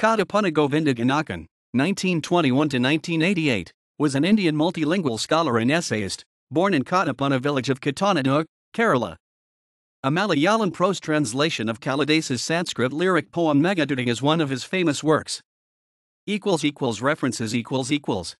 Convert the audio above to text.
Kadapana Govinda 1921 1988, was an Indian multilingual scholar and essayist, born in Kadapana village of Katanadug, Kerala. A Malayalam prose translation of Kalidasa's Sanskrit lyric poem Meghadutting is one of his famous works. References